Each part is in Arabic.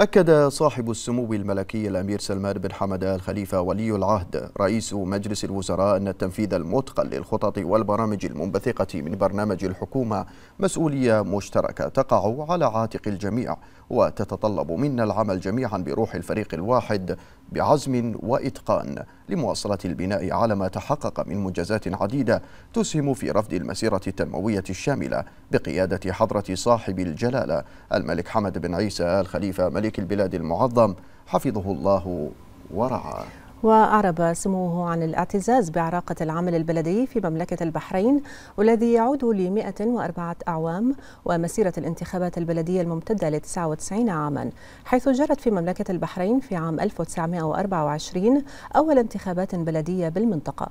أكد صاحب السمو الملكي الأمير سلمان بن حمد آل خليفة ولي العهد رئيس مجلس الوزراء أن التنفيذ المتقن للخطط والبرامج المنبثقة من برنامج الحكومة مسؤولية مشتركة تقع على عاتق الجميع وتتطلب منا العمل جميعا بروح الفريق الواحد بعزم وإتقان لمواصلة البناء على ما تحقق من منجزات عديدة تسهم في رفض المسيرة التنموية الشاملة بقيادة حضرة صاحب الجلالة الملك حمد بن عيسى آل خليفة ملك البلاد المعظم حفظه الله ورعاه وأعرب سموه عن الاعتزاز بعراقة العمل البلدي في مملكة البحرين والذي يعود ل 104 أعوام ومسيرة الانتخابات البلدية الممتدة ل 99 عاما حيث جرت في مملكة البحرين في عام 1924 أول انتخابات بلدية بالمنطقة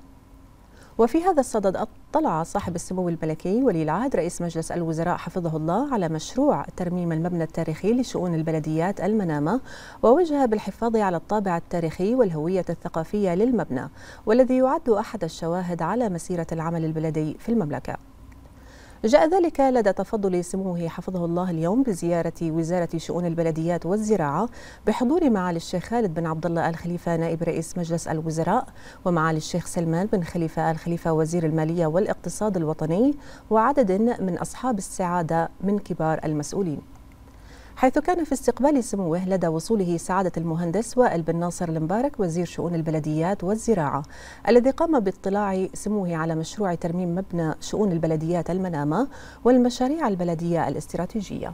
وفي هذا الصدد اطلع صاحب السمو الملكي ولي العهد رئيس مجلس الوزراء حفظه الله على مشروع ترميم المبنى التاريخي لشؤون البلديات المنامة ووجه بالحفاظ على الطابع التاريخي والهوية الثقافية للمبنى والذي يعد أحد الشواهد على مسيرة العمل البلدي في المملكة جاء ذلك لدى تفضل سموه حفظه الله اليوم بزيارة وزارة شؤون البلديات والزراعة بحضور معالي الشيخ خالد بن عبد الله الخليفة نائب رئيس مجلس الوزراء ومعالي الشيخ سلمان بن خليفة الخليفة وزير المالية والاقتصاد الوطني وعدد من أصحاب السعادة من كبار المسؤولين حيث كان في استقبال سموه لدى وصوله سعادة المهندس وائل بن ناصر المبارك وزير شؤون البلديات والزراعة الذي قام باطلاع سموه على مشروع ترميم مبنى شؤون البلديات المنامة والمشاريع البلدية الاستراتيجية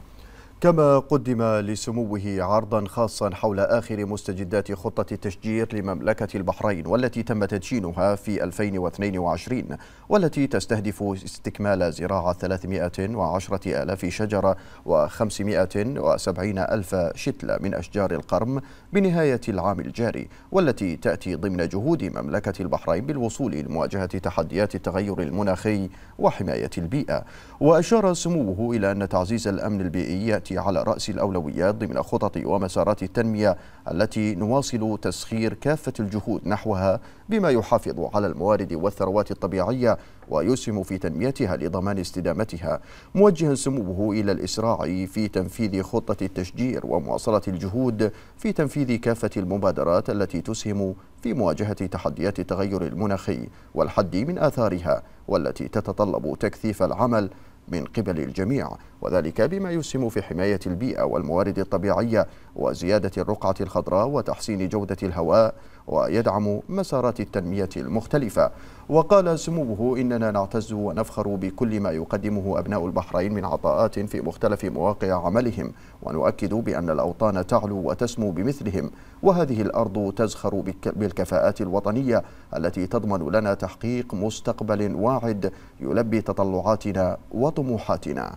كما قدم لسموه عرضا خاصا حول آخر مستجدات خطة التشجير لمملكة البحرين والتي تم تدشينها في 2022 والتي تستهدف استكمال زراعة 310 ألاف شجرة و570 ألف شتلة من أشجار القرم بنهاية العام الجاري والتي تأتي ضمن جهود مملكة البحرين بالوصول لمواجهة تحديات التغير المناخي وحماية البيئة وأشار سموه إلى أن تعزيز الأمن البيئي يأتي على رأس الأولويات ضمن خطط ومسارات التنمية التي نواصل تسخير كافة الجهود نحوها بما يحافظ على الموارد والثروات الطبيعية ويسهم في تنميتها لضمان استدامتها موجها سموه إلى الإسراع في تنفيذ خطة التشجير ومواصلة الجهود في تنفيذ كافة المبادرات التي تسهم في مواجهة تحديات التغير المناخي والحد من آثارها والتي تتطلب تكثيف العمل من قبل الجميع وذلك بما يسهم في حماية البيئة والموارد الطبيعية وزيادة الرقعة الخضراء وتحسين جودة الهواء ويدعم مسارات التنمية المختلفة وقال سموه إننا نعتز ونفخر بكل ما يقدمه أبناء البحرين من عطاءات في مختلف مواقع عملهم ونؤكد بأن الأوطان تعلو وتسمو بمثلهم وهذه الأرض تزخر بالكفاءات الوطنية التي تضمن لنا تحقيق مستقبل واعد يلبي تطلعاتنا وطموحاتنا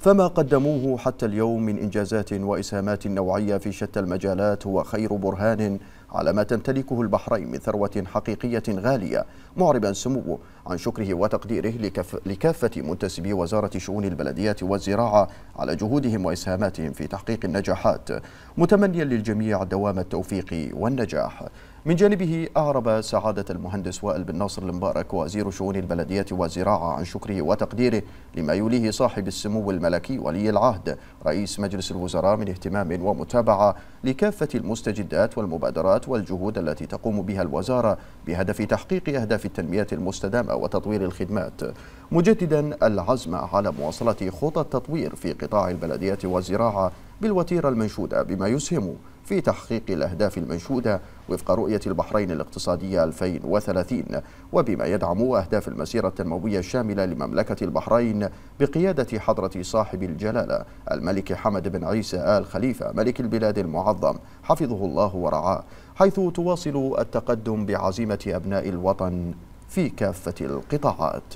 فما قدموه حتى اليوم من إنجازات وإسهامات نوعية في شتى المجالات هو خير برهان على ما تمتلكه البحرين من ثروة حقيقية غالية معربا سموه عن شكره وتقديره لكف لكافة منتسبي وزارة شؤون البلديات والزراعة على جهودهم وإسهاماتهم في تحقيق النجاحات متمنيا للجميع دوام التوفيق والنجاح من جانبه أعرب سعادة المهندس وائل بن ناصر المبارك وزير شؤون البلدية والزراعة عن شكره وتقديره لما يوليه صاحب السمو الملكي ولي العهد رئيس مجلس الوزراء من اهتمام ومتابعة لكافة المستجدات والمبادرات والجهود التي تقوم بها الوزارة بهدف تحقيق أهداف التنمية المستدامة وتطوير الخدمات مجددا العزم على مواصلة خطى التطوير في قطاع البلدية والزراعة بالوتيرة المنشودة بما يسهم في تحقيق الأهداف المنشودة وفق رؤية البحرين الاقتصادية 2030 وبما يدعم أهداف المسيرة التنموية الشاملة لمملكة البحرين بقيادة حضرة صاحب الجلالة الملك حمد بن عيسى آل خليفة ملك البلاد المعظم حفظه الله ورعاه حيث تواصل التقدم بعزيمة أبناء الوطن في كافة القطاعات